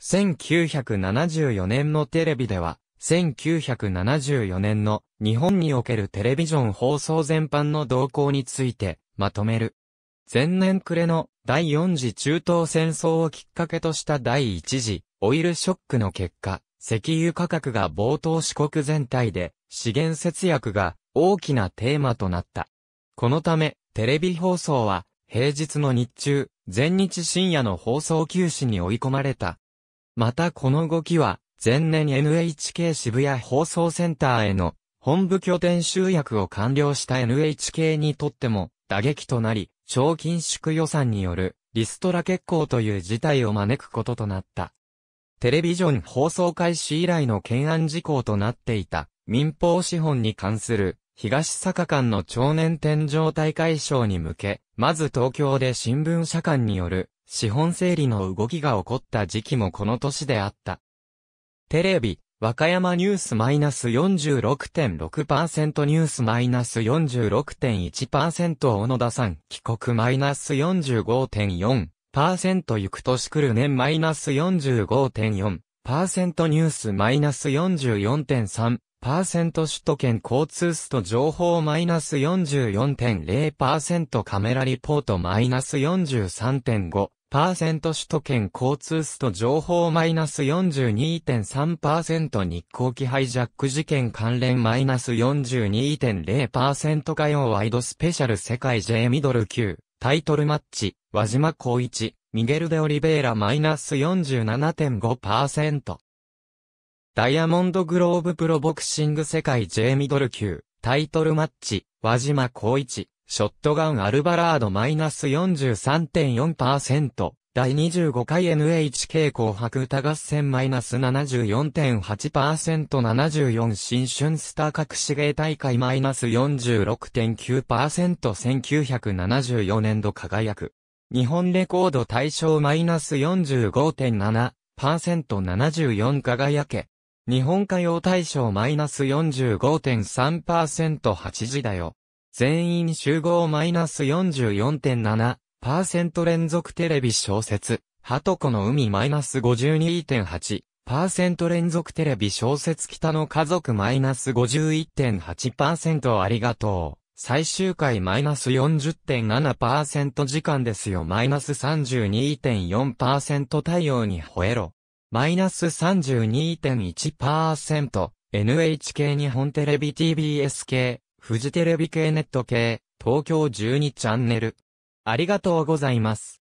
1974年のテレビでは、1974年の日本におけるテレビジョン放送全般の動向についてまとめる。前年暮れの第4次中東戦争をきっかけとした第1次オイルショックの結果、石油価格が冒頭四国全体で資源節約が大きなテーマとなった。このため、テレビ放送は平日の日中、全日深夜の放送休止に追い込まれたまたこの動きは、前年 NHK 渋谷放送センターへの本部拠点集約を完了した NHK にとっても打撃となり、超緊縮予算によるリストラ決行という事態を招くこととなった。テレビジョン放送開始以来の懸案事項となっていた民放資本に関する東坂間の長年天井大会賞に向け、まず東京で新聞社間による資本整理の動きが起こった時期もこの年であった。テレビ、和歌山ニュースマイナス46.6%ニュースマイナス46.1%小野田さん帰国マイナス45.4%行く年来る年マイナス45.4%ニュースマイナス44.3%パーセント首都圏交通スト情報マイナス44.0%カメラリポートマイナス43.5 42.8%首都圏交通スト情報マイナス42.3%日光機ハイジャック事件関連マイナス42.0%火曜ワイドスペシャル世界 J ミドル級タイトルマッチ和島光一ミゲルデオリベーラマイナス47.5%ダイヤモンドグローブプロボクシング世界 J ミドル級タイトルマッチ和島光一ショットガンアルバラードマイナス43.4%、第25回 NHK 紅白歌合戦マイナス 74.8%74 新春スター隠し芸大会マイナス 46.9%1974 年度輝く。日本レコード大賞マイナス 45.7%74 輝け。日本歌謡大賞マイナス 45.3%8 時だよ。全員集合マイナス44.7%連続テレビ小説、ハトコの海マイナス52.8%連続テレビ小説北の家族マイナス51.8%ありがとう。最終回マイナス40.7%時間ですよマイナス32.4%太陽に吠えろ。マイナス 32.1%NHK 日本テレビ TBS 系フジテレビ系ネット系、東京12チャンネル。ありがとうございます。